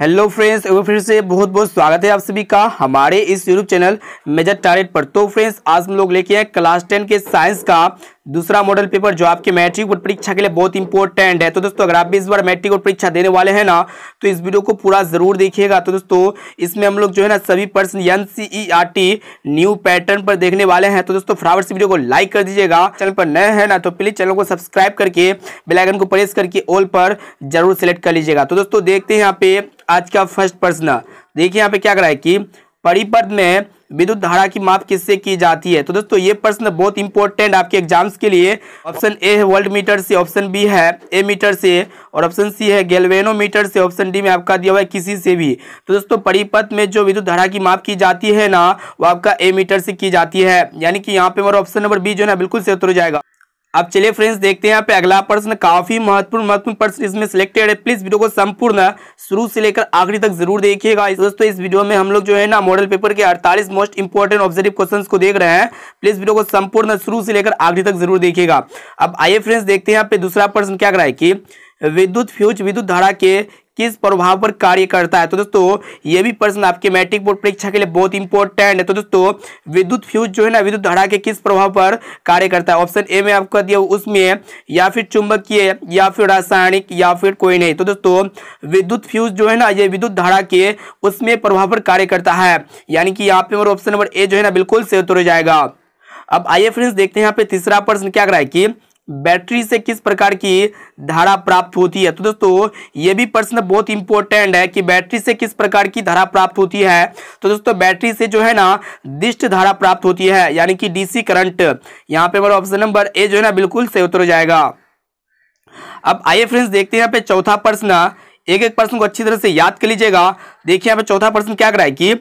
hello friends एवं फिर से बहुत बहुत स्वागत है आप सभी का हमारे इस यूट्यूब चैनल मेजर टारेट पर तो फ्रेंड्स आज हम लोग लेके आए क्लास टेन के साइंस का दूसरा मॉडल पेपर जो आपके मैट्रिक बोर्ड परीक्षा के लिए बहुत इंपॉर्टेंट है तो दोस्तों अगर आप भी इस बार मैट्रिक बोर्ड परीक्षा देने वाले हैं ना तो इस वीडियो को पूरा जरूर देखिएगा तो दोस्तों इसमें हम लोग जो है ना सभी पर्सन एन न्यू पैटर्न पर देखने वाले हैं तो दोस्तों फटाफट वीडियो को लाइक कर दीजिएगा चैनल पर नए हैं ना तो प्लीज चैनल को सब्सक्राइब करके बेलाइकन को प्रेस करके ऑल पर जरूर सेलेक्ट कर लीजिएगा तो दोस्तों देखते हैं यहाँ पे आज का फर्स्ट पर्सन देखिए यहाँ पे क्या करा है कि परिपद में विद्युत धारा की माप किससे की जाती है तो दोस्तों ये प्रश्न बहुत इंपॉर्टेंट आपके एग्जाम्स के लिए ऑप्शन ए है वर्ल्ड मीटर से ऑप्शन बी है ए मीटर से और ऑप्शन सी है गेलवेनो मीटर से ऑप्शन डी में आपका दिया हुआ है किसी से भी तो दोस्तों परिपथ में जो विद्युत धारा की माप की जाती है ना वो आपका ए मीटर से की जाती है यानी कि यहाँ पे हमारा ऑप्शन नंबर बी जो है ना बिल्कुल से उतर जाएगा अब चलिए फ्रेंड्स देखते हैं यहाँ पे अगला प्रश्न काफी महत्वपूर्ण महत्वपूर्ण प्रश्न इसमें सिलेक्टेड है प्लीज वीडियो को संपूर्ण शुरू से लेकर आखिरी तक जरूर देखिएगा दोस्तों इस वीडियो में हम लोग जो है ना मॉडल पेपर के 48 मोस्ट इंपोर्टेंट ऑब्जेक्टिव क्वेश्चंस को देख रहे हैं प्लीज वीडियो को संपूर्ण शुरू से लेकर आखिरी तक जरूर देखिएगा अब आइए फ्रेंड्स देखते हैं यहाँ पे दूसरा प्रश्न क्या कराए की विद्युत फ्यूज विद्युत धारा के किस प्रभाव पर कार्य करता है तो दोस्तों ये भी प्रश्न आपके मैट्रिक बोर्ड परीक्षा के लिए बहुत इंपॉर्टेंट है तो दोस्तों विद्युत फ्यूज जो है ना विद्युत धारा के किस प्रभाव पर कार्य करता है ऑप्शन ए में आपका दिया उसमें या फिर चुंबकीय या फिर रासायनिक या फिर कोई नहीं तो दोस्तों विद्युत फ्यूज जो है ना ये विद्युत धारा के उसमें प्रभाव पर कार्य करता है यानी कि यहाँ पे ऑप्शन नंबर ए जो है ना बिल्कुल से उतर जाएगा अब आइए फ्रेंड्स देखते हैं यहाँ पे तीसरा प्रश्न क्या कराए कि बैटरी से किस प्रकार की धारा प्राप्त होती है तो दोस्तों ये भी प्रश्न बहुत इंपॉर्टेंट है कि बैटरी से किस प्रकार की धारा प्राप्त होती है तो दोस्तों बैटरी से जो है ना दिष्ट धारा प्राप्त होती है यानी कि डीसी करंट यहाँ पे हमारा ऑप्शन नंबर ए जो है ना बिल्कुल सही उत्तर हो जाएगा अब आइए फ्रेंड्स देखते हैं यहाँ पे चौथा प्रश्न एक एक प्रश्न को अच्छी तरह से याद कर लीजिएगा देखिए यहाँ पे चौथा प्रश्न क्या कराए कि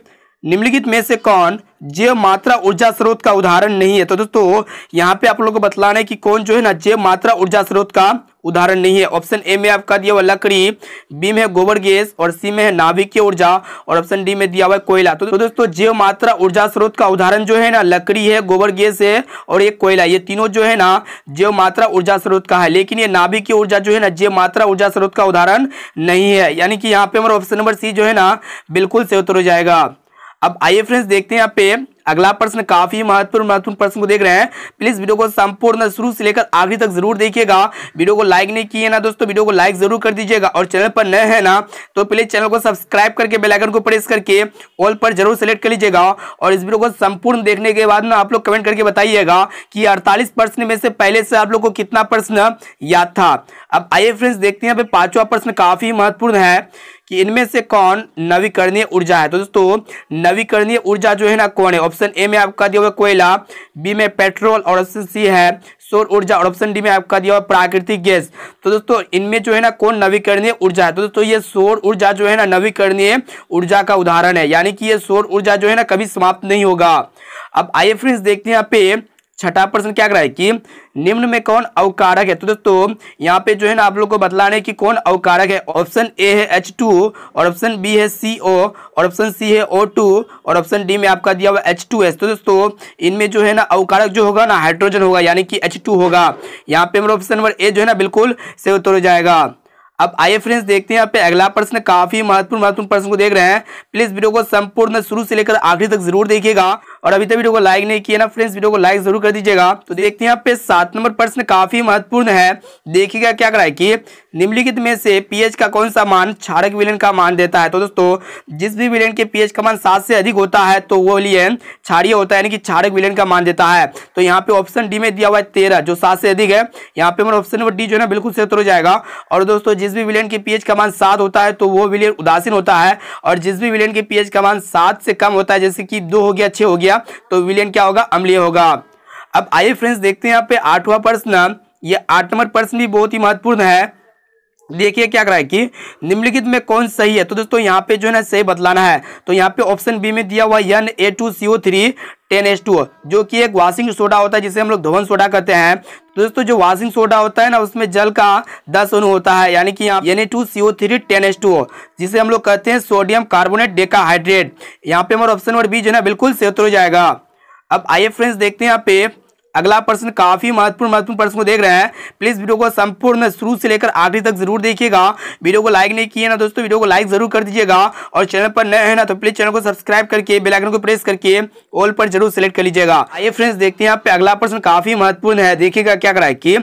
निम्नलिखित में से कौन जैव मात्रा ऊर्जा स्रोत का उदाहरण नहीं है तो दोस्तों यहाँ पे आप लोगों को बतलाना है कि कौन जो है ना जैव मात्रा ऊर्जा स्रोत का उदाहरण नहीं है ऑप्शन ए में आपका दिया हुआ लकड़ी बी में है गोबर गैस और सी में है नाभिकीय ऊर्जा और ऑप्शन डी में दिया हुआ है कोयला तो दोस्तों जैव मात्रा ऊर्जा स्रोत का उदाहरण जो है ना लकड़ी है गोबर गैस है और एक कोयला ये तीनों जो है ना जैव मात्रा ऊर्जा स्रोत का है लेकिन ये नाभिकीय ऊर्जा जो है ना जैव मात्रा ऊर्जा स्रोत का उदाहरण नहीं है यानी कि यहाँ पे हमारा ऑप्शन नंबर सी जो है ना बिल्कुल से उतर जाएगा अब आइए फ्रेंड्स देखते हैं यहाँ पे अगला प्रश्न काफी महत्वपूर्ण महत्वपूर्ण प्रश्न को देख रहे हैं प्लीज वीडियो को संपूर्ण शुरू से लेकर आखिर तक जरूर देखिएगा वीडियो को लाइक नहीं किए ना दोस्तों वीडियो को लाइक जरूर कर दीजिएगा और चैनल पर नए हैं ना तो प्लीज चैनल को सब्सक्राइब करके बेलाइकन को प्रेस करके ऑल पर जरूर सेलेक्ट कर लीजिएगा और इस वीडियो को संपूर्ण देखने के बाद ना आप लोग कमेंट करके बताइएगा कि अड़तालीस प्रश्न में से पहले से आप लोग को कितना प्रश्न याद था अब आइए फ्रेंड्स देखते हैं पांचवा प्रश्न काफी महत्वपूर्ण है कि इनमें से कौन नवीकरणीय ऊर्जा है तो दोस्तों नवीकरणीय ऊर्जा जो है ना कौन है ऑप्शन ए में आपका दिया हुआ कोयला बी में पेट्रोल और ऑप्शन सी है सौर ऊर्जा और ऑप्शन डी में आपका दिया हुआ प्राकृतिक गैस तो दोस्तों इनमें जो है ना कौन नवीकरणीय ऊर्जा है तो दोस्तों ये सौर ऊर्जा जो है ना नवीकरणीय ऊर्जा का उदाहरण है यानी कि ये सौर ऊर्जा जो है ना कभी समाप्त नहीं होगा अब आइए फ्रेंड्स देखते हैं यहाँ पे छठा प्रश्न क्या है कि निम्न में कौन अवकारक है तो दोस्तों यहाँ पे जो है ना आप लोग को बतलाने की कौन अवकारक है ऑप्शन ए है एच टू और ऑप्शन बी है सी ओ और ऑप्शन सी है ओ टू और ऑप्शन डी में आपका दिया हुआ एच टू एस तो दोस्तों इनमें जो है ना अवकारक जो होगा ना हाइड्रोजन होगा यानी कि एच टू होगा यहाँ पे मेरा ऑप्शन नंबर ए जो है ना बिल्कुल से उतर जाएगा अब आइए फ्रेंड्स देखते हैं यहाँ पे अगला प्रश्न काफी महत्वपूर्ण महत्वपूर्ण प्रश्न को देख रहे हैं प्लीज वीडियो को संपूर्ण शुरू से लेकर आखिरी तक जरूर देखिएगा और अभी तक वीडियो को लाइक नहीं किया ना फ्रेंड्स वीडियो को लाइक जरूर कर दीजिएगा तो देखते हैं यहाँ पे सात नंबर प्रश्न काफी महत्वपूर्ण है देखिएगा क्या कराए कि निम्नलिखित में से पीएच का कौन सा मान क्षारक विलयन का मान देता है तो दोस्तों जिस भी विलयन के पीएच का मान सात से अधिक होता है तो वो लिए क्षारीय होता है यानी कि क्षारक विलयन का मान देता है तो यहाँ पे ऑप्शन डी में दिया हुआ है तेरह जो सात से अधिक है यहाँ पे हमारा ऑप्शन नंबर डी जो है ना बिल्कुल सेतर हो जाएगा और दोस्तों जिस भी विलयन के पीएच का मान सात होता है तो वो विलयन उदासीन होता है और जिस भी विलयन के पीएच का मान सात से कम होता है जैसे कि दो हो गया छह हो गया लिया तो विलियन क्या होगा अम्लीय होगा अब आइए फ्रेंड्स देखते हैं यहाँ पे आठवां प्रश्न ये आठ नंबर प्रश्न भी बहुत ही महत्वपूर्ण है देखिए क्या कराए कि निम्नलिखित में कौन सही है तो दोस्तों यहाँ पे जो है ना सही बतलाना है तो यहाँ पे ऑप्शन बी में दिया हुआ N A two C O three ten H two जो कि एक वाशिंग सोडा होता है जिसे हम लोग धोवन सोडा कहते हैं तो दोस्तों जो वॉशिंग सोडा होता है ना उसमें जल का दस अनु होता है यानी कि यहाँ N two C O three ten H two जिसे हम लोग कहते हैं सोडियम कार्बोनेट डेकाहाइड्रेट यहाँ पे हमारा ऑप्शन नंबर बी जो है ना बिल्कुल सही हो जाएगा अब आइए फ्रेंड्स देखते हैं यहाँ पे अगला प्रश्न काफी महत्वपूर्ण महत्वपूर्ण प्रश्न को देख रहे हैं प्लीज वीडियो को संपूर्ण शुरू से लेकर आखिरी तक जरूर देखिएगा वीडियो को लाइक नहीं किया ना दोस्तों वीडियो को लाइक जरूर कर दीजिएगा और चैनल पर नए हैं ना तो प्लीज चैनल को सब्सक्राइब करके आइकन को प्रेस करके ऑल पर जरूर सेलेक्ट कर लीजिएगा आइए फ्रेंड्स देखते हैं आप अगला प्रश्न काफी महत्वपूर्ण है देखिएगा क्या करा की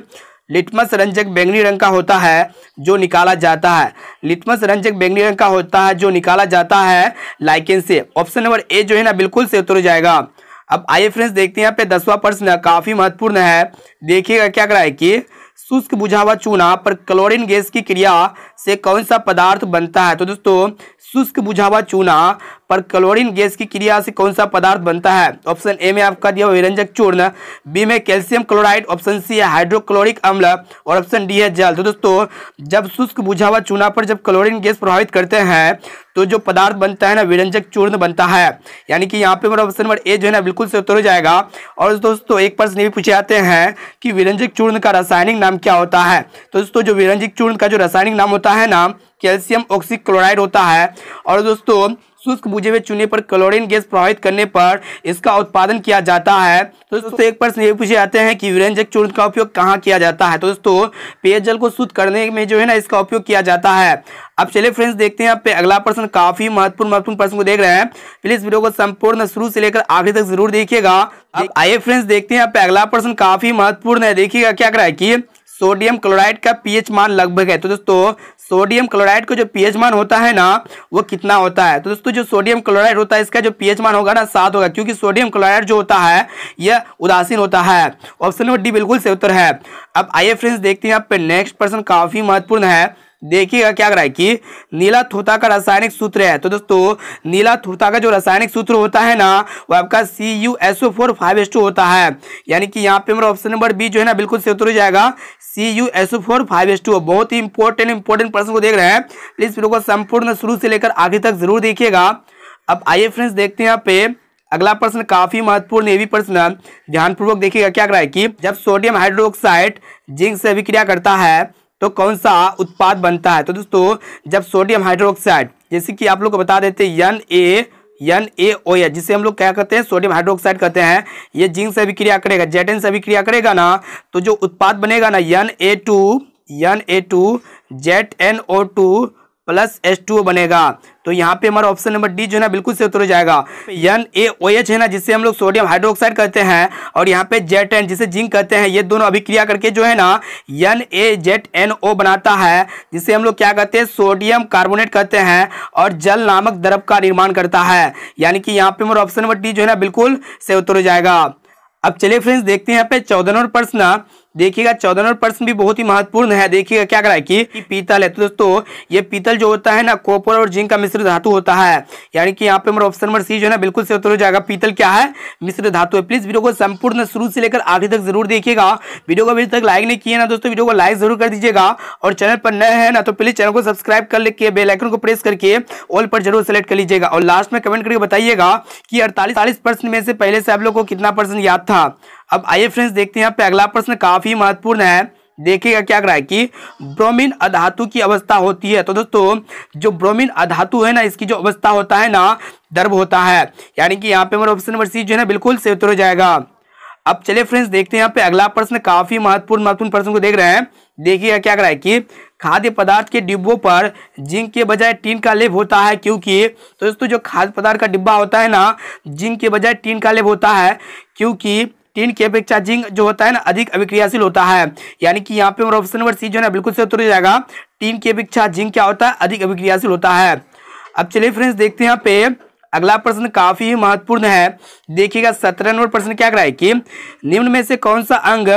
लिटमस रंजक बैंगनी रंग का होता है जो निकाला जाता है लिटमस रंजक बैंगनी रंग का होता है जो निकाला जाता है लाइकेन से ऑप्शन नंबर ए जो है ना बिल्कुल से उतर जाएगा अब आइए फ्रेंड्स देखते हैं दसवा पे प्रश्न काफी महत्वपूर्ण है देखिएगा क्या करा है कि शुष्क बुझावा चूना पर क्लोरीन गैस की क्रिया से कौन सा पदार्थ बनता है तो दोस्तों शुष्क बुझावा चूना पर क्लोरीन गैस की क्रिया से कौन सा पदार्थ बनता है ऑप्शन ए में आपका दिया विरंजक चूर्ण बी में कैल्शियम क्लोराइड ऑप्शन सी है हाइड्रोक्लोरिक अम्ल और ऑप्शन डी है जल तो दोस्तों जब शुष्क बुझा हुआ चूना पर जब क्लोरीन गैस प्रभावित करते हैं तो जो पदार्थ बनता है ना विरंजक चूर्ण बनता है यानी कि यहाँ पे मेरा ऑप्शन नंबर ए जो है ना बिल्कुल से उत्तर हो जाएगा और दोस्तों एक प्रश्न भी पूछे जाते हैं कि विरंजक चूर्ण का रासायनिक नाम क्या होता है तो दोस्तों जो विरंजक चूर्ण का जो रासायनिक नाम होता है ना कैल्शियम ऑक्सीक्लोराइड होता है और दोस्तों शुष्क बुझे हुए चूने पर क्लोरीन गैस प्रभावित करने पर इसका उत्पादन किया जाता है तो दोस्तों एक प्रश्न ये पूछे जाते हैं कि व्यंजक चूर्ण का उपयोग कहाँ किया जाता है तो दोस्तों पेयजल को शुद्ध करने में जो है ना इसका उपयोग किया जाता है अब चलिए फ्रेंड्स देखते हैं आप पे अगला प्रश्न काफी महत्वपूर्ण महत्वपूर्ण प्रश्न को देख रहे हैं प्लीज वीडियो को संपूर्ण शुरू से लेकर आखिर तक जरूर देखिएगा अब आइए फ्रेंड्स देखते हैं आप पे अगला प्रश्न काफी महत्वपूर्ण है देखिएगा क्या कर रहा है कि सोडियम क्लोराइड का पीएच मान लगभग है तो दोस्तों सोडियम क्लोराइड का जो पीएच मान होता है ना वो कितना होता है तो दोस्तों जो सोडियम क्लोराइड होता है इसका जो पीएच मान होगा ना सात होगा क्योंकि सोडियम क्लोराइड जो होता है यह उदासीन होता है ऑप्शन नंबर डी बिल्कुल सही उत्तर है अब आइए फ्रेंड्स देखते हैं आप नेक्स्ट प्रश्न काफी महत्वपूर्ण है देखिएगा क्या कराए कि नीला थोता का रासायनिक सूत्र है तो दोस्तों नीला थोता का जो रासायनिक सूत्र होता है ना वो आपका C U S O four five S two होता है यानी कि यहाँ पे मेरा ऑप्शन नंबर बी जो है ना बिल्कुल से उतर जाएगा C U S O four five S two बहुत ही इंपॉर्टेंट इंपॉर्टेंट प्रश्न को देख रहे हैं प्लीज वीडियो को संपूर्ण शुरू से लेकर आखिर तक जरूर देखिएगा अब आइए फ्रेंड्स देखते हैं यहाँ पे अगला प्रश्न काफी महत्वपूर्ण ये भी प्रश्न ध्यानपूर्वक देखिएगा क्या कराए कि जब सोडियम हाइड्रोक्साइड जिंक से अभिक्रिया करता है तो कौन सा उत्पाद बनता है तो दोस्तों जब सोडियम हाइड्रोक्साइड जैसे कि आप लोग को बता देते यन N A N A O H जिसे हम लोग क्या कहते हैं सोडियम हाइड्रोक्साइड कहते हैं ये जिंक से भी क्रिया करेगा जेटेन से भी क्रिया करेगा ना तो जो उत्पाद बनेगा ना N A two N A two Z N O two plus H two O बनेगा तो यहाँ पे हमारा ऑप्शन नंबर डी जो है ना बिल्कुल से उतर जाएगा एन ए ओ एच है ना जिससे हम लोग सोडियम हाइड्रोक्साइड कहते हैं और यहाँ पे जेट एन जिसे जिंक कहते हैं ये दोनों अभिक्रिया करके जो है ना N A Z N O बनाता है जिसे हम लोग क्या कहते हैं सोडियम कार्बोनेट कहते हैं और जल नामक द्रव का निर्माण करता है यानी कि यहाँ पे हमारा ऑप्शन नंबर डी जो है ना बिल्कुल से उतर जाएगा अब चलिए फ्रेंड्स देखते हैं यहाँ पे चौदह नंबर प्रश्न देखिएगा चौदह नंबर प्रश्न भी बहुत ही महत्वपूर्ण है देखिएगा क्या करा कि पीतल है तो दोस्तों ये पीतल जो होता है ना कॉपर और जिंक का मिश्र धातु होता है यानी कि यहाँ पे हमारा ऑप्शन नंबर सी जो है ना बिल्कुल से उत्तर हो जाएगा पीतल क्या है मिश्र धातु है प्लीज वीडियो को संपूर्ण शुरू से लेकर आखिर तक जरूर देखिएगा वीडियो को अभी तक लाइक नहीं किया ना दोस्तों वीडियो को लाइक जरूर कर दीजिएगा और चैनल पर नए हैं ना तो प्लीज चैनल को सब्सक्राइब कर लेके बेलाइकन को प्रेस करके ऑल पर जरूर सेलेक्ट कर लीजिएगा और लास्ट में कमेंट करके बताइएगा कि अड़तालीस चालीस में से पहले से आप लोग को कितना परसेंट याद था अब आइए फ्रेंड्स देखते हैं यहाँ पे अगला प्रश्न काफी महत्वपूर्ण है देखिएगा क्या करा कि ब्रोमीन अधातु की अवस्था होती है तो दोस्तों जो ब्रोमीन अधातु है ना इसकी जो अवस्था होता है ना दर्भ होता है यानी कि यहाँ पे हमारा ऑप्शन नंबर सी जो है ना बिल्कुल से हो जाएगा अब चलिए फ्रेंड्स देखते हैं यहाँ पे अगला प्रश्न काफी महत्वपूर्ण महत्वपूर्ण प्रश्न को देख रहे हैं देखिएगा क्या करा है कि खाद्य पदार्थ के डिब्बों पर जिंक के बजाय टीन का लेप होता है क्योंकि तो दोस्तों जो खाद्य पदार्थ का डिब्बा होता है ना जिंक के बजाय टीन का लेप होता है क्योंकि टीन की अपेक्षा जिंक जो होता है ना अधिक अभिक्रियाशील होता है यानी कि यहाँ पे हमारा ऑप्शन नंबर सी जो है ना बिल्कुल से उत्तर हो जाएगा टीन की अपेक्षा जिंक क्या होता है अधिक अभिक्रियाशील होता है अब चलिए फ्रेंड्स देखते हैं यहाँ पे अगला प्रश्न काफी महत्वपूर्ण है देखिएगा सत्रह नंबर प्रश्न क्या कराए कि निम्न में से कौन सा अंग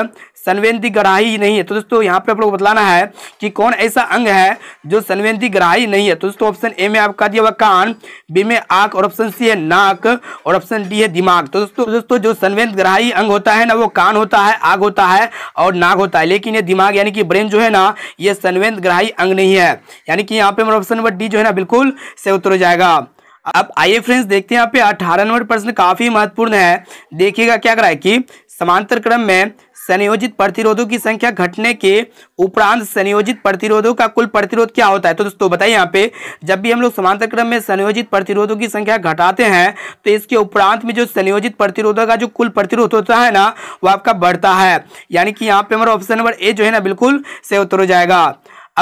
संवेदी ग्राही नहीं है तो दोस्तों यहाँ पे आप लोग बतलाना है कि कौन ऐसा अंग है जो संवेदी ग्राही नहीं है तो दोस्तों ऑप्शन ए में आपका दिया हुआ कान बी में आंख और ऑप्शन सी है नाक और ऑप्शन डी है दिमाग तो दोस्तों दोस्तों जो संवेद ग्राही अंग होता है ना वो कान होता है आग होता है और नाक होता है लेकिन ये दिमाग यानी कि ब्रेन जो है ना ये संवेद ग्राही अंग नहीं है यानी कि यहाँ पे हमारा ऑप्शन नंबर डी जो है ना बिल्कुल से उतर जाएगा अब आइए फ्रेंड्स देखते हैं यहाँ पे अठारह नंबर प्रश्न काफी महत्वपूर्ण है देखिएगा क्या करा है कि समांतर क्रम में संयोजित प्रतिरोधों की संख्या घटने के उपरांत संयोजित प्रतिरोधों का कुल प्रतिरोध क्या होता है तो दोस्तों बताइए यहाँ पे जब भी हम लोग समांतर क्रम में संयोजित प्रतिरोधों की संख्या घटाते हैं तो इसके उपरांत में जो संयोजित प्रतिरोधों का जो कुल प्रतिरोध होता है ना वो आपका बढ़ता है यानी कि यहाँ पे हमारा ऑप्शन नंबर ए जो है ना बिल्कुल सही उत्तर हो जाएगा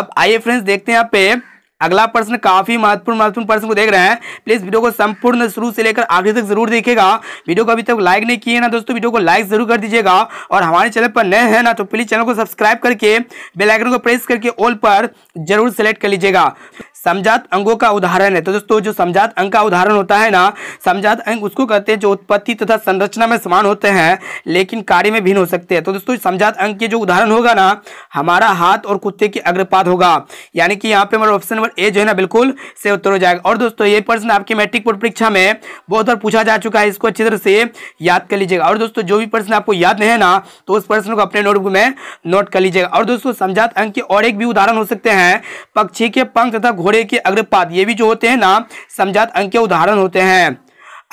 अब आइए फ्रेंड्स देखते हैं यहाँ पे अगला प्रश्न काफी महत्वपूर्ण महत्वपूर्ण प्रश्न को देख रहे हैं प्लीज वीडियो को संपूर्ण शुरू से लेकर आखिर तक जरूर देखेगा वीडियो को अभी तक लाइक नहीं किए ना दोस्तों वीडियो को लाइक जरूर कर दीजिएगा और हमारे चैनल पर नए हैं ना तो प्लीज चैनल को सब्सक्राइब करके बेलाइकन को प्रेस करके ऑल पर जरूर सेलेक्ट कर लीजिएगा समझात अंगों का उदाहरण है तो दोस्तों जो समझात अंग का उदाहरण होता है ना समझात अंग उसको कहते हैं जो उत्पत्ति तथा संरचना में समान होते हैं लेकिन कार्य में भिन्न हो सकते हैं तो दोस्तों समझात अंग के जो उदाहरण होगा ना हमारा हाथ और कुत्ते की अग्रपात होगा यानी कि यहाँ पे हमारा ऑप्शन नंबर ए जो है ना बिल्कुल से उत्तर हो जाएगा और दोस्तों ये प्रश्न आपकी मैट्रिक बोर्ड परीक्षा में बहुत बार पूछा जा चुका है इसको अच्छी तरह से याद कर लीजिएगा और दोस्तों जो भी प्रश्न आपको याद नहीं है ना तो उस प्रश्न को अपने नोटबुक में नोट कर लीजिएगा और दोस्तों समझात अंग के और एक भी उदाहरण हो सकते हैं पक्षी के पंख तथा घोड़े के अग्रपात ये भी जो होते हैं ना समझात अंक के उदाहरण होते हैं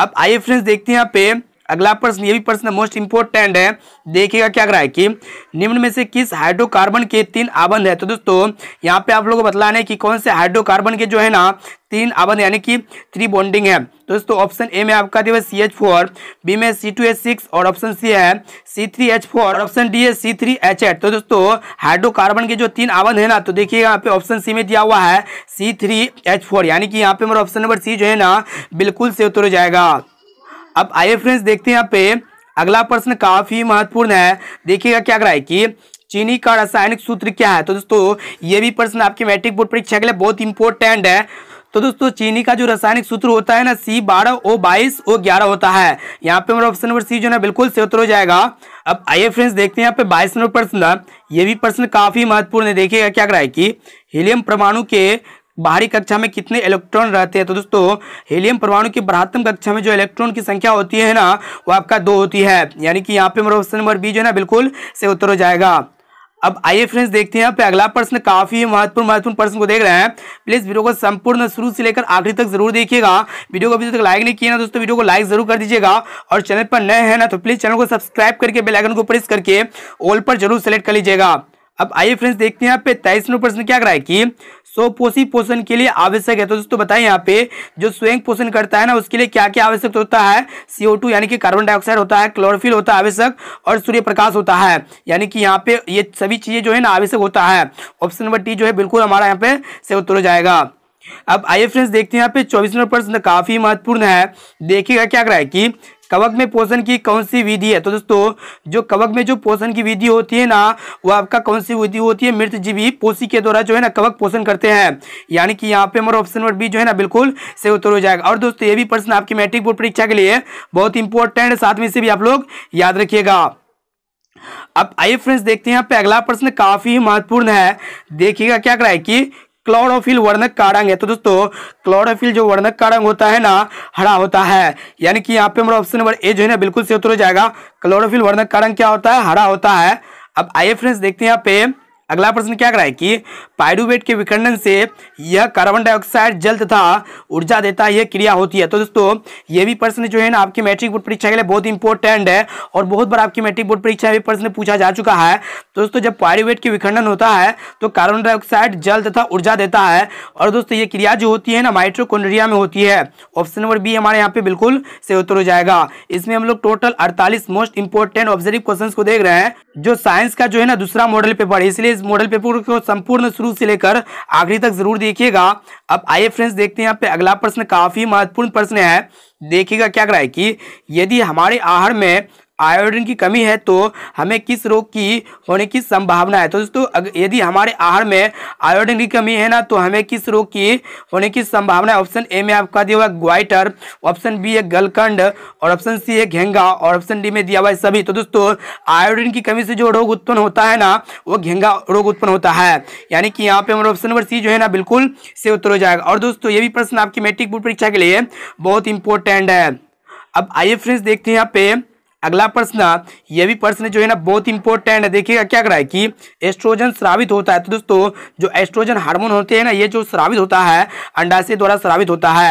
अब आइए फ्रेंड्स देखते हैं यहाँ पे अगला प्रश्न ये भी प्रश्न मोस्ट इंपोर्टेंट है देखिएगा क्या करा है कि निम्न में से किस हाइड्रोकार्बन के तीन आबंध है तो दोस्तों यहाँ पे आप लोगों को बतलाने है कि कौन से हाइड्रोकार्बन के जो है ना तीन आबंध यानी कि थ्री बॉन्डिंग है दोस्तों ऑप्शन ए में आपका दिया सी एच फोर बी में सी टू एच सिक्स और ऑप्शन सी है सी थ्री एच फोर और ऑप्शन डी है सी थ्री एच एट तो दोस्तों हाइड्रोकार्बन के जो तीन आबंध है ना तो देखिए यहाँ पे ऑप्शन सी में दिया हुआ है सी थ्री एच फोर यानी कि यहाँ पे मेरा ऑप्शन नंबर सी जो है ना बिल्कुल से उतर जाएगा अब आइए फ्रेंड्स देखते हैं यहाँ पे अगला प्रश्न काफी महत्वपूर्ण है देखिएगा क्या कराए की कि चीनी का रासायनिक सूत्र क्या है तो दोस्तों ये भी प्रश्न आपके मैट्रिक बोर्ड परीक्षा के लिए बहुत इंपॉर्टेंट है तो दोस्तों चीनी का जो रासायनिक सूत्र होता है ना सी बारह ओ बाईस ओ ग्यारह होता है यहाँ पे हमारा ऑप्शन नंबर सी जो है बिल्कुल से उत्तर हो जाएगा अब आइए फ्रेंड्स देखते हैं यहाँ पे बाईस नंबर प्रश्न ये भी प्रश्न काफी महत्वपूर्ण है देखिएगा क्या करा है कि हीलियम परमाणु के बाहरी कक्षा में कितने इलेक्ट्रॉन रहते हैं तो दोस्तों हेलियम परमाणु की बृहत्तम कक्षा में जो इलेक्ट्रॉन की संख्या होती है ना वो आपका दो होती है यानी कि यहाँ पे मेरा ऑप्शन नंबर बी जो है ना बिल्कुल से उत्तर हो जाएगा अब आइए फ्रेंड्स देखते हैं यहाँ पे अगला प्रश्न काफी महत्वपूर्ण महत्वपूर्ण प्रश्न को देख रहे हैं प्लीज वीडियो को संपूर्ण शुरू से लेकर आखिरी तक जरूर देखिएगा वीडियो को अभी तक लाइक नहीं किया ना दोस्तों वीडियो को लाइक जरूर कर दीजिएगा और चैनल पर नए हैं ना तो प्लीज चैनल को सब्सक्राइब करके बेलाइकन को प्रेस करके ऑल पर जरूर सेलेक्ट कर लीजिएगा अब आइए फ्रेंड्स देखते हैं यहाँ पे तेईस प्रश्न क्या कराए कि स्वपोषी पोषण के लिए आवश्यक है तो दोस्तों बताएं यहाँ पे जो स्वयं पोषण करता है ना उसके लिए क्या क्या आवश्यक होता है सीओ यानी कि कार्बन डाइऑक्साइड होता है क्लोरोफिल होता है आवश्यक और सूर्य प्रकाश होता है यानी कि यहाँ पे ये सभी चीजें जो है ना आवश्यक होता है ऑप्शन नंबर टी जो है बिल्कुल हमारा यहाँ पे से उत्तर हो जाएगा अब आइए फ्रेंड्स देखते हैं यहाँ पे चौबीस नंबर प्रश्न तो काफी महत्वपूर्ण है देखिएगा क्या करा है कि कवक में पोषण की कौन सी विधि है तो दोस्तों जो कवक में जो पोषण की विधि होती है ना वो आपका कौन सी विधि होती है मृत जीवी पोषी के द्वारा जो है ना कवक पोषण करते हैं यानी कि यहाँ पे हमारा ऑप्शन नंबर बी जो है ना बिल्कुल से उत्तर हो जाएगा और दोस्तों ये भी प्रश्न आपकी मैट्रिक बोर्ड परीक्षा के लिए बहुत इंपॉर्टेंट साथ में से भी आप लोग याद रखिएगा अब आइए फ्रेंड्स देखते हैं यहाँ पे अगला प्रश्न काफी महत्वपूर्ण है देखिएगा क्या कराए कि क्लोरोफिल वर्णक कारंग है तो दोस्तों क्लोरोफिल जो वर्णक कारंग होता है ना हरा होता है यानी कि यहाँ पे हमारा ऑप्शन नंबर ए जो है ना बिल्कुल से उत्तर हो जाएगा क्लोरोफिल वर्णक कारंग क्या होता है हरा होता है अब आइए फ्रेंड्स देखते हैं यहाँ पे अगला प्रश्न क्या कराए कि पायरुवेट के विखंडन से यह कार्बन डाइऑक्साइड जल तथा ऊर्जा देता है यह क्रिया होती है तो दोस्तों ये भी प्रश्न जो है ना आपकी मैट्रिक बोर्ड परीक्षा के लिए बहुत इंपॉर्टेंट है और बहुत बार आपकी मैट्रिक बोर्ड परीक्षा में प्रश्न पूछा जा चुका है तो दोस्तों जब पायरुवेट के विखंडन होता है तो कार्बन डाइऑक्साइड जल तथा ऊर्जा देता है और दोस्तों ये क्रिया जो होती है ना माइट्रोकोन्ड्रिया में होती है ऑप्शन नंबर बी हमारे यहाँ पे बिल्कुल से उत्तर हो जाएगा इसमें हम लोग टोटल अड़तालीस मोस्ट इंपॉर्टेंट ऑब्जर्व क्वेश्चन को देख रहे हैं जो साइंस का जो है ना दूसरा मॉडल पेपर है इसलिए इस मॉडल पेपर को संपूर्ण शुरू से लेकर आखिरी तक जरूर देखिएगा अब आइए फ्रेंड्स देखते हैं यहाँ पे अगला प्रश्न काफी महत्वपूर्ण प्रश्न है देखिएगा क्या कराए कि यदि हमारे आहार में आयोडीन की कमी है तो हमें किस रोग की होने की संभावना है तो दोस्तों यदि हमारे आहार में आयोडीन की कमी है ना तो हमें किस रोग की होने की संभावना है ऑप्शन ए में आपका दिया हुआ ग्वाइटर ऑप्शन बी है गलकंड और ऑप्शन सी है घेंगा और ऑप्शन डी में दिया हुआ है सभी तो दोस्तों आयोडीन की कमी से जो रोग उत्पन्न होता है ना वो घेंगा रोग उत्पन्न होता है यानी कि यहाँ पे हमारा ऑप्शन नंबर सी जो है ना बिल्कुल से उत्तर हो जाएगा और दोस्तों ये भी प्रश्न आपकी मैट्रिक बोर्ड परीक्षा के लिए बहुत इंपॉर्टेंट है अब आइए फ्रेंड्स देखते हैं यहाँ पे अगला प्रश्न ये भी प्रश्न जो है ना बहुत इंपॉर्टेंट है देखिएगा क्या करा है कि एस्ट्रोजन श्रावित होता है तो दोस्तों जो एस्ट्रोजन हार्मोन होते हैं ना ये जो श्रावित होता है अंडाशय द्वारा श्रावित होता है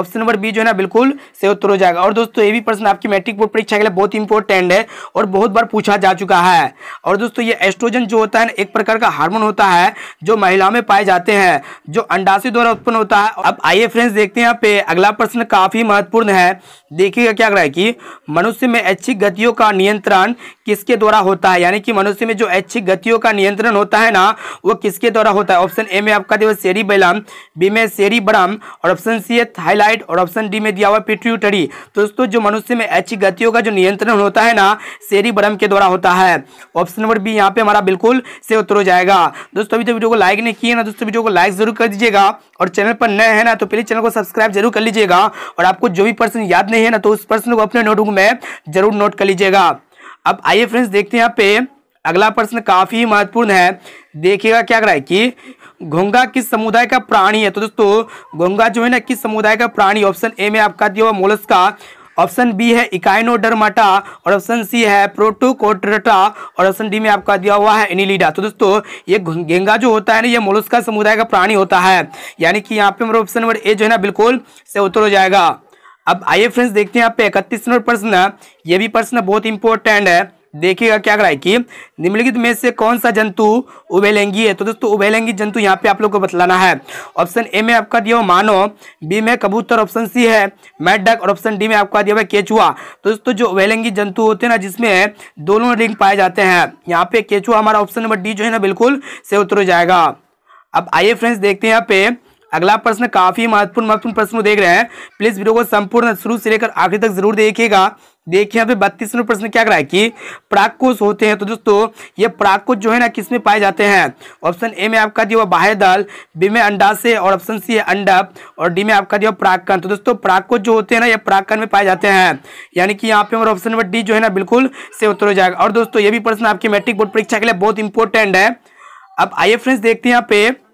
ऑप्शन नंबर बी जो है ना बिल्कुल से उत्तर हो जाएगा और दोस्तों ये भी प्रश्न आपकी मैट्रिक बोर्ड परीक्षा के लिए बहुत इंपॉर्टेंट है और बहुत बार पूछा जा चुका है और दोस्तों ये एस्ट्रोजन जो होता है ना एक प्रकार का हार्मोन होता है जो महिलाओं में पाए जाते हैं जो अंडाशय द्वारा उत्पन्न होता है अब आइए फ्रेंड्स देखते हैं यहाँ पे अगला प्रश्न काफी महत्वपूर्ण है देखिएगा क्या करा है कि मनुष्य में ऐच्छिक ऐच्छिक गतियों का नियंत्रण किसके द्वारा होता है यानी कि मनुष्य में जो ऐच्छिक गतियों का नियंत्रण होता है ना वो किसके द्वारा होता है ऑप्शन ए में आपका दिया सेरी बैलम बी में सेरी बड़म और ऑप्शन सी है थाइलाइट और ऑप्शन डी में दिया हुआ पिट्यूटरी तो दोस्तों जो मनुष्य में ऐच्छिक गतियों का जो नियंत्रण होता है ना सेरी बड़म के द्वारा होता है ऑप्शन नंबर बी यहाँ पे हमारा बिल्कुल से उत्तर हो जाएगा दोस्तों अभी तो वीडियो को लाइक नहीं किया ना दोस्तों वीडियो को लाइक जरूर कर दीजिएगा और चैनल पर नए हैं ना तो प्लीज चैनल को सब्सक्राइब जरूर कर लीजिएगा और आपको जो भी पर्सन याद नहीं है ना तो उस पर्सन को अपने नोटबुक में जरूर नोट कर लीजिएगा अब आइए फ्रेंड्स देखते हैं यहाँ पे अगला प्रश्न काफी महत्वपूर्ण है देखिएगा क्या कराए कि घोंगा किस समुदाय का प्राणी है तो दोस्तों घोंगा जो है ना किस समुदाय का प्राणी ऑप्शन ए में आपका दिया हुआ मोलस का ऑप्शन बी है इकाइनोडर्माटा और ऑप्शन सी है प्रोटोकोट्रटा और ऑप्शन डी में आपका दिया हुआ है एनिलीडा तो दोस्तों ये गेंगा जो होता है ना ये मोलस्का समुदाय का प्राणी होता है यानी कि यहाँ पे मेरा ऑप्शन नंबर ए जो है ना बिल्कुल से उत्तर हो जाएगा अब आइए फ्रेंड्स देखते हैं यहाँ पे इकतीस नंबर प्रश्न ये भी प्रश्न बहुत इंपॉर्टेंट है देखिएगा क्या कराए कि निम्नलिखित में से कौन सा जंतु उभेलेंगी है तो दोस्तों उभेलेंगी जंतु यहाँ पे आप लोग को बतलाना है ऑप्शन ए में आपका दिया हुआ मानो बी में कबूतर ऑप्शन सी है मैट डक और ऑप्शन डी में आपका दिया हुआ केचुआ तो दोस्तों जो उभेलेंगी जंतु होते हैं ना जिसमें दोनों लिंग पाए जाते हैं यहाँ पे केचुआ हमारा ऑप्शन नंबर डी जो है ना बिल्कुल से उतर जाएगा अब आइए फ्रेंड्स देखते हैं यहाँ पे अगला प्रश्न काफी महत्वपूर्ण महत्वपूर्ण प्रश्न देख रहे हैं प्लीज वीडियो को संपूर्ण शुरू से लेकर आखिर तक जरूर देखिएगा देखिए यहाँ पे बत्तीस नंबर प्रश्न क्या है कि प्राकोष होते हैं तो दोस्तों ये प्राकोष जो है ना किसमें पाए जाते हैं ऑप्शन ए में आपका दिया बाह्य दल बी में अंडाशय और ऑप्शन सी है अंडप और डी में आपका दिया प्राकन तो दोस्तों प्राकोश जो होते हैं ना ये प्राकन में पाए जाते हैं यानी कि यहाँ पे हमारा ऑप्शन नंबर डी जो है ना बिल्कुल से उत्तर हो जाएगा और दोस्तों ये भी प्रश्न आपकी मैट्रिक बोर्ड परीक्षा के लिए बहुत इंपॉर्टेंट है अब आइए फ्रेंड्स देखते हैं यहाँ पे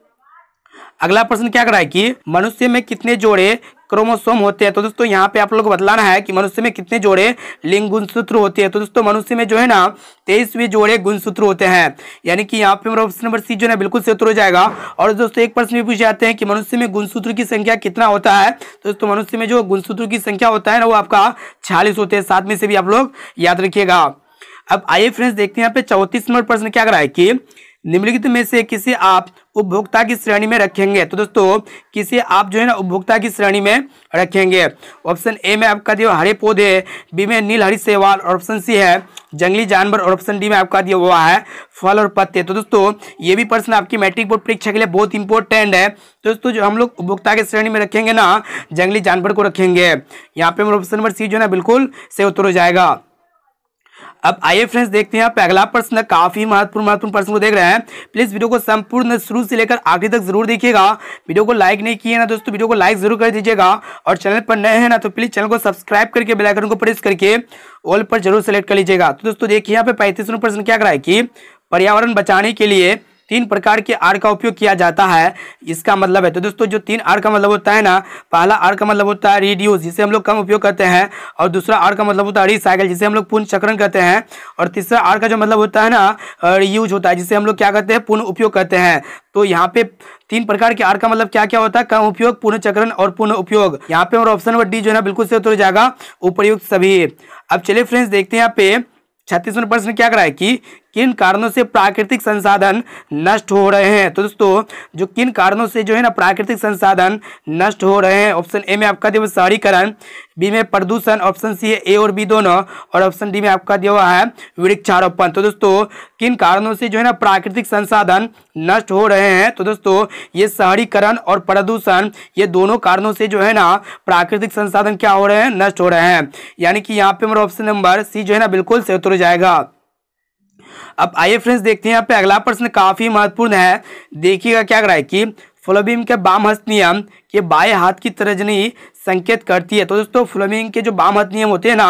अगला प्रश्न क्या करा है कि मनुष्य में कितने जोड़े क्रोमोसोम होते हैं तो दोस्तों यहाँ पे आप लोग को बतलाना है कि मनुष्य में कितने जोड़े लिंग गुणसूत्र होते हैं तो दोस्तों मनुष्य में जो है ना तेईसवें जोड़े गुणसूत्र होते हैं यानी कि यहाँ पे मेरा ऑप्शन नंबर सी जो है बिल्कुल से हो जाएगा और दोस्तों एक प्रश्न भी पूछ जाते हैं कि मनुष्य में गुणसूत्र की संख्या कितना होता है तो दोस्तों मनुष्य में जो गुणसूत्र की संख्या होता है ना वो आपका छियालीस होते हैं साथ में से भी आप लोग याद रखिएगा अब आइए फ्रेंड्स देखते हैं यहाँ पे चौतीस नंबर प्रश्न क्या करा है कि निम्नलिखित में से किसे आप उपभोक्ता की श्रेणी में रखेंगे तो दोस्तों किसे आप जो है ना उपभोक्ता की श्रेणी में रखेंगे ऑप्शन ए में आपका दिया हरे पौधे बी में नील हरी सेवाल और ऑप्शन सी है जंगली जानवर और ऑप्शन डी में आपका दिया हुआ है फल और पत्ते तो दोस्तों ये भी प्रश्न आपकी मैट्रिक बोर्ड परीक्षा के लिए बहुत इंपॉर्टेंट है तो दोस्तों जो हम लोग उपभोक्ता की श्रेणी में रखेंगे ना जंगली जानवर को रखेंगे यहाँ पे ऑप्शन नंबर सी जो है ना बिल्कुल से उत्तर हो जाएगा अब आइए फ्रेंड्स देखते हैं आप अगला प्रश्न काफी महत्वपूर्ण महत्वपूर्ण प्रश्न को देख रहे हैं प्लीज वीडियो को संपूर्ण शुरू से लेकर आखिर तक जरूर देखिएगा वीडियो को लाइक नहीं किया ना दोस्तों वीडियो को लाइक जरूर कर दीजिएगा और चैनल पर नए हैं ना तो प्लीज चैनल को सब्सक्राइब करके बेलाइकन को प्रेस करके ऑल पर जरूर सेलेक्ट कर लीजिएगा तो दोस्तों देखिए यहाँ पे पैंतीसवें प्रश्न क्या कराए है कि पर्यावरण बचाने के लिए तीन प्रकार के आर का उपयोग किया जाता है इसका मतलब है तो दोस्तों जो तीन आर का मतलब होता है ना पहला आर का मतलब होता है रिड्यूस जिसे हम लोग कम उपयोग करते हैं और दूसरा आर का मतलब होता है रिसाइकिल जिसे हम लोग पूर्ण चक्रण कहते हैं और तीसरा आर का जो मतलब होता है ना रियूज होता है जिसे हम लोग क्या करते हैं पूर्ण उपयोग करते हैं तो यहाँ पे तीन प्रकार के आर का मतलब क्या क्या होता है कम उपयोग पूर्ण चक्रण और पूर्ण उपयोग यहाँ पे और ऑप्शन नंबर डी जो है ना बिल्कुल से उतर जाएगा उपयुक्त सभी अब चलिए फ्रेंड्स देखते हैं यहाँ पे छत्तीसवें प्रश्न क्या कराए कि किन कारणों से प्राकृतिक संसाधन नष्ट हो रहे हैं तो दोस्तों जो किन कारणों से जो है ना प्राकृतिक संसाधन नष्ट हो रहे हैं ऑप्शन ए में आपका दिया शहरीकरण बी में प्रदूषण ऑप्शन सी है ए और बी दोनों और ऑप्शन डी में आपका दिया हुआ है वृक्षारोपण तो दोस्तों किन कारणों से जो है ना प्राकृतिक संसाधन नष्ट हो रहे हैं तो दोस्तों ये शहरीकरण और प्रदूषण ये दोनों कारणों से जो है ना प्राकृतिक संसाधन क्या हो रहे हैं नष्ट हो रहे हैं यानी कि यहाँ पे हमारा ऑप्शन नंबर सी जो है ना बिल्कुल से उतर जाएगा अब आइए फ्रेंड्स देखते हैं यहाँ पे अगला प्रश्न काफ़ी महत्वपूर्ण है देखिएगा क्या करा है कि फ्लोबिम के बाम हस्त नियम के बाएं हाथ की तरजनी संकेत करती है तो दोस्तों फ्लोबिम के जो बाम हस्त नियम होते हैं ना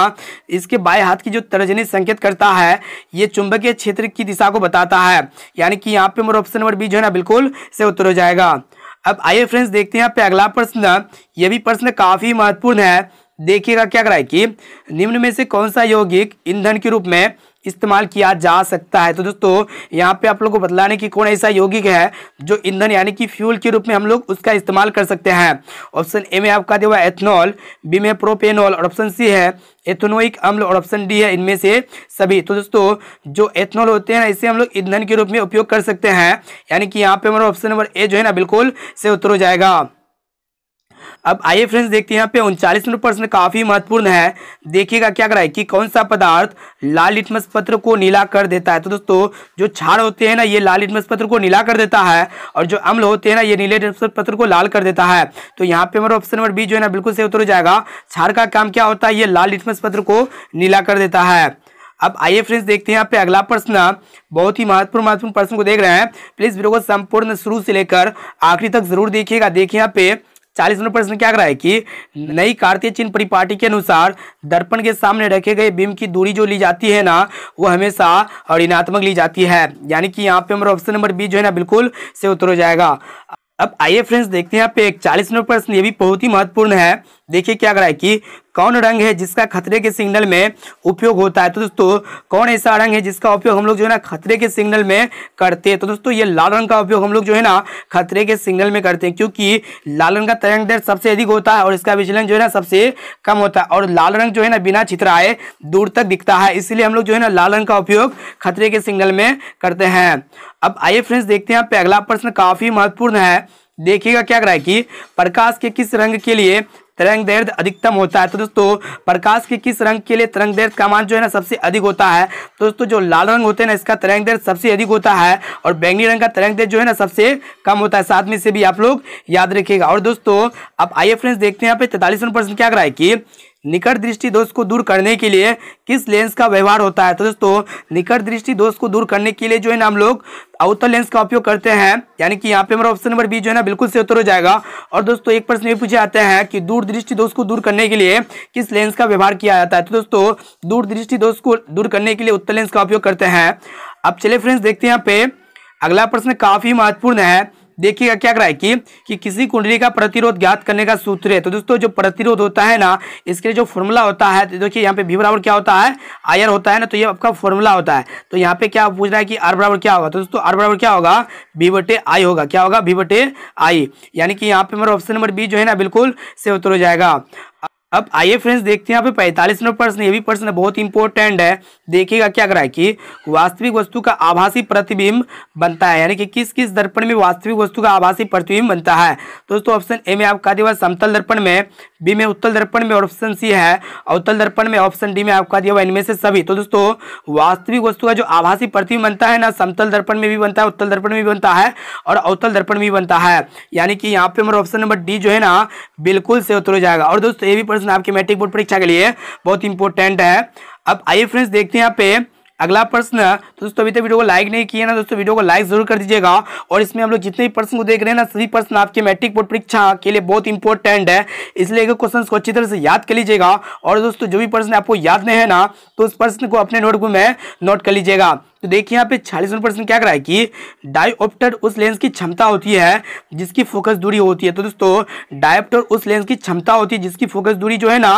इसके बाएं हाथ की जो तरजनी संकेत करता है ये चुंबकीय क्षेत्र की दिशा को बताता है यानी कि यहाँ पे मेरा ऑप्शन नंबर बी जो है ना बिल्कुल से उत्तर हो जाएगा अब आइए फ्रेंड्स देखते हैं यहाँ पे अगला प्रश्न ये भी प्रश्न काफ़ी महत्वपूर्ण है देखिएगा क्या कराए कि निम्न में से कौन सा यौगिक ईंधन के रूप में इस्तेमाल किया जा सकता है तो दोस्तों यहाँ पे आप लोग को बतलाने की कौन ऐसा यौगिक है जो ईंधन यानी कि फ्यूल के रूप में हम लोग उसका इस्तेमाल कर सकते हैं ऑप्शन ए में आपका दिया हुआ एथनॉल बी में प्रोपेनॉल और ऑप्शन सी है एथनोइक अम्ल और ऑप्शन डी है इनमें से सभी तो दोस्तों जो एथनॉल होते हैं ना इसे हम लोग ईंधन के रूप में उपयोग कर सकते हैं यानी कि यहाँ पे हमारा ऑप्शन नंबर ए जो है ना बिल्कुल से उत्तर हो जाएगा अब आइए फ्रेंड्स देखते हैं यहाँ पे उनचालीस नंबर प्रश्न काफ़ी महत्वपूर्ण है देखिएगा क्या करा है कि कौन सा पदार्थ लाल लिटमस पत्र को नीला कर देता है तो दोस्तों जो छाड़ होते हैं ना ये लाल लिटमस पत्र को नीला कर देता है और जो अम्ल होते हैं ना ये नीले लिटमस पत्र को लाल कर देता है तो यहाँ पे हमारा ऑप्शन नंबर बी जो है ना बिल्कुल से उतर जाएगा छाड़ का काम क्या होता है ये लाल लिटमस पत्र को नीला कर देता है अब आइए फ्रेंड्स देखते हैं यहाँ पे अगला प्रश्न बहुत ही महत्वपूर्ण महत्वपूर्ण प्रश्न को देख रहे हैं प्लीज वीडियो को संपूर्ण शुरू से लेकर आखिरी तक जरूर देखिएगा देखिए यहाँ पे चालीस नंबर प्रश्न क्या है कि नई कार्तीय चिन्ह परिपाटी के अनुसार दर्पण के सामने रखे गए बीम की दूरी जो ली जाती है ना वो हमेशा ऋणात्मक ली जाती है यानी कि यहाँ पे हमारा ऑप्शन नंबर बी जो है ना बिल्कुल से उत्तर हो जाएगा अब आइए फ्रेंड्स देखते हैं यहाँ पे एक चालीस नंबर प्रश्न ये भी बहुत ही महत्वपूर्ण है देखिए क्या कराए कि कौन रंग है जिसका खतरे के सिग्नल में उपयोग होता है तो दोस्तों कौन ऐसा रंग है जिसका उपयोग हम लोग जो है ना खतरे के सिग्नल में करते हैं तो दोस्तों ये लाल रंग का उपयोग हम लोग जो है ना खतरे के सिग्नल में करते हैं क्योंकि लाल रंग का तरंग दर सबसे अधिक होता है और इसका विचलन जो है ना सबसे कम होता है और लाल रंग जो है ना बिना छितराए दूर तक दिखता है इसलिए हम लोग जो है ना लाल रंग का उपयोग खतरे के सिग्नल में करते हैं अब आइए फ्रेंड्स देखते हैं अगला प्रश्न काफी महत्वपूर्ण है देखिएगा क्या कराए कि प्रकाश के किस रंग के लिए तरंग दैर्घ्य अधिकतम होता है तो दोस्तों प्रकाश के किस रंग के लिए तरंग दैर्घ्य का मान जो है ना सबसे अधिक होता है तो दोस्तों जो लाल रंग होते हैं ना इसका तरंग दैर्घ्य सबसे अधिक होता है और बैंगनी रंग का तरंग दैर्घ्य जो है ना सबसे कम होता है साथ में से भी आप लोग याद रखिएगा और दोस्तों अब आइए फ्रेंड्स देखते हैं यहाँ पे तैतालीस क्या कर रहा है कि निकट दृष्टि दोष को दूर करने के लिए किस लेंस का व्यवहार होता है तो दोस्तों निकट दृष्टि दोष को दूर करने के लिए जो है ना हम लोग अवतल लेंस का उपयोग करते हैं यानी कि यहाँ पे हमारा ऑप्शन नंबर बी जो है ना बिल्कुल से उत्तर हो जाएगा और दोस्तों एक प्रश्न ये पूछे जाते हैं कि दूर दृष्टि दोष को दूर करने के लिए किस लेंस का व्यवहार किया जाता है तो दोस्तों दूर दृष्टि दोष को दूर करने के लिए उत्तर लेंस का उपयोग करते हैं अब चले फ्रेंड्स देखते हैं यहाँ पे अगला प्रश्न काफी महत्वपूर्ण है देखिएगा क्या कराए कि, कि किसी कुंडली का प्रतिरोध ज्ञात करने का सूत्र है तो दोस्तों जो प्रतिरोध होता है ना इसके लिए जो फॉर्मूला होता है तो देखिए यहाँ पे भी बराबर क्या होता है आयर होता है ना तो ये आपका फॉर्मूला होता है तो यहाँ पे क्या पूछ रहा है कि आर बराबर क्या होगा तो दोस्तों आर बराबर क्या होगा बी बटे आई होगा क्या होगा बी बटे आई यानी कि यहाँ पे मेरा ऑप्शन नंबर बी जो है ना बिल्कुल से उतर हो जाएगा अब आइए फ्रेंड्स देखते हैं यहाँ पे पैंतालीस नंबर प्रश्न ये भी प्रश्न बहुत इंपॉर्टेंट है देखिएगा क्या करा है कि वास्तविक वस्तु का आभासी प्रतिबिंब बनता है यानी कि किस किस दर्पण में वास्तविक वस्तु का आभासी प्रतिबिंब बनता है दोस्तों ऑप्शन ए में आपका दिया हुआ समतल दर्पण में बी में उत्तल दर्पण में ऑप्शन सी है अवतल दर्पण में ऑप्शन डी में आपका दिया हुआ इनमें से सभी तो दोस्तों वास्तविक वस्तु का जो आभासी प्रतिबिंब बनता है ना समतल दर्पण में भी बनता है उत्तल दर्पण में भी बनता है और अवतल दर्पण में भी बनता है यानी कि यहाँ पे हमारा ऑप्शन नंबर डी जो है ना बिल्कुल से उतर जाएगा और दोस्तों ये भी प्रश्न क्वेश्चन आपके मैट्रिक बोर्ड परीक्षा के लिए बहुत इंपॉर्टेंट है अब आइए फ्रेंड्स देखते हैं यहाँ पे अगला प्रश्न तो दोस्तों अभी तक वीडियो को लाइक नहीं किया ना दोस्तों वीडियो को लाइक जरूर कर दीजिएगा और इसमें हम लोग जितने भी प्रश्न को देख रहे हैं ना सभी प्रश्न आपके मैट्रिक बोर्ड परीक्षा के लिए बहुत इंपॉर्टेंट है इसलिए क्वेश्चन को अच्छी तरह से याद कर लीजिएगा और दोस्तों जो भी प्रश्न आपको याद नहीं है ना तो उस प्रश्न को अपने नोटबुक में नोट कर लीजिएगा तो देखिए यहाँ पे छालीस परसेंट क्या है कि डाईऑप्टर उस लेंस की क्षमता होती है जिसकी फोकस दूरी होती है तो दोस्तों डायोप्टर उस लेंस की क्षमता होती है जिसकी फोकस दूरी जो है ना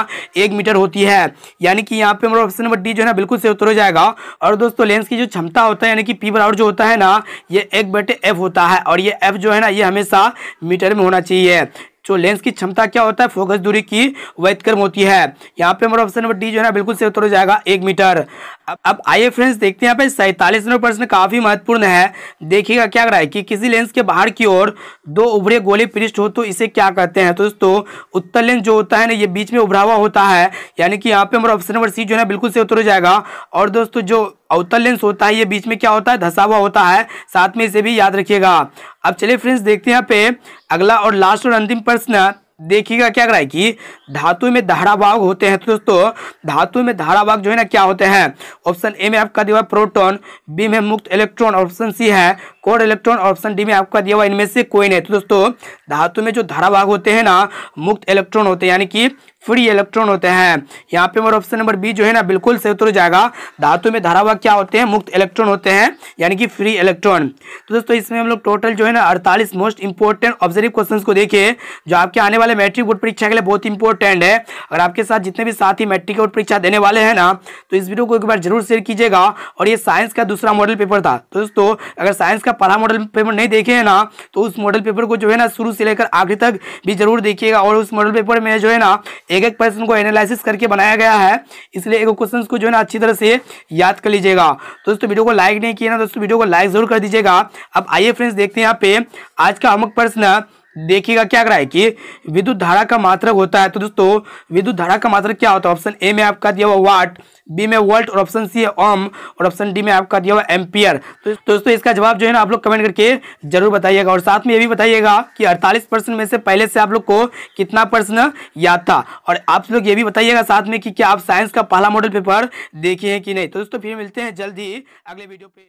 एक मीटर होती है यानी कि यहाँ पे हमारा ऑप्शन नंबर डी जो है ना बिल्कुल सही उत्तर हो जाएगा और दोस्तों लेंस की जो क्षमता होता है यानी कि पी बराबर जो होता है ना ये एक बटे एफ होता है और ये एफ जो है ना ये हमेशा मीटर में होना चाहिए जो तो लेंस की क्षमता क्या होता है फोकस दूरी की वैतक्रम होती है यहाँ पे हमारा ऑप्शन नंबर डी जो है ना बिल्कुल सही उत्तर हो जाएगा एक मीटर अब अब आइए फ्रेंड्स देखते हैं यहाँ पे सैंतालीस नंबर प्रश्न काफी महत्वपूर्ण है देखिएगा क्या रहा है कि किसी लेंस के बाहर की ओर दो उभरे गोले पृष्ठ हो तो इसे क्या कहते हैं तो दोस्तों उत्तर लेंस जो होता है ना ये बीच में उभरा हुआ होता है यानी कि यहाँ पे हमारा ऑप्शन नंबर सी जो है बिल्कुल से उतर जाएगा और दोस्तों जो अवतल लेंस होता है ये बीच में क्या होता है धसा हुआ होता है साथ में इसे भी याद रखिएगा अब चलिए फ्रेंड्स देखते हैं यहाँ पे अगला और लास्ट और अंतिम प्रश्न देखिएगा क्या कराए कि धातु में धारावाहक होते हैं तो दोस्तों धातु में धारावाहक जो है ना क्या होते हैं ऑप्शन ए में आपका दिया हुआ प्रोटॉन बी में मुक्त इलेक्ट्रॉन ऑप्शन सी है कोड इलेक्ट्रॉन ऑप्शन डी में आपका दिया हुआ इनमें से कोई नहीं तो दोस्तों धातु में जो धारावाहक होते हैं ना मुक्त इलेक्ट्रॉन होते हैं यानी कि फ्री इलेक्ट्रॉन होते हैं यहाँ पे हमारा ऑप्शन नंबर बी जो है ना बिल्कुल सही उत्तर हो जाएगा धातु में धारावाहक क्या होते हैं मुक्त इलेक्ट्रॉन होते हैं यानी कि फ्री इलेक्ट्रॉन तो दोस्तों इसमें हम लोग टोटल जो है ना अड़तालीस मोस्ट इंपॉर्टेंट ऑब्जर्व क्वेश्चन को देखिए जो आपके आने वाले मैट्रिक बोर्ड परीक्षा के लिए बहुत इंपॉर्टेंट है अगर आपके साथ जितने भी साथी मैट्रिक बोर्ड परीक्षा देने वाले हैं ना तो इस वीडियो को एक बार जरूर शेयर कीजिएगा और ये साइंस का दूसरा मॉडल पेपर था तो दोस्तों अगर साइंस का पहला मॉडल पेपर नहीं देखे हैं ना तो उस मॉडल पेपर को जो है ना शुरू से लेकर आखिर तक भी जरूर देखिएगा और उस मॉडल पेपर में जो है ना एक एक प्रश्न को एनालिसिस करके बनाया गया है इसलिए एक क्वेश्चन को जो है ना अच्छी तरह से याद कर लीजिएगा दोस्तों वीडियो को लाइक नहीं किया ना दोस्तों वीडियो को लाइक जरूर कर दीजिएगा अब आइए फ्रेंड्स देखते हैं यहाँ पे आज का अमुक प्रश्न देखिएगा क्या करा है कि विद्युत धारा का मात्रक होता है तो दोस्तों विद्युत धारा का मात्रक क्या होता है ऑप्शन ए में आपका दिया हुआ वाट बी में वोल्ट और ऑप्शन सी है ओम और ऑप्शन डी में आपका दिया हुआ एम्पियर तो दोस्तों इसका जवाब जो है ना आप लोग कमेंट करके जरूर बताइएगा और साथ में ये भी बताइएगा कि 48 परसेंट में से पहले से आप लोग को कितना प्रश्न याद था और आप लोग ये भी बताइएगा साथ में कि क्या आप साइंस का पहला मॉडल पेपर देखे हैं कि नहीं तो दोस्तों फिर मिलते हैं जल्द अगले वीडियो पे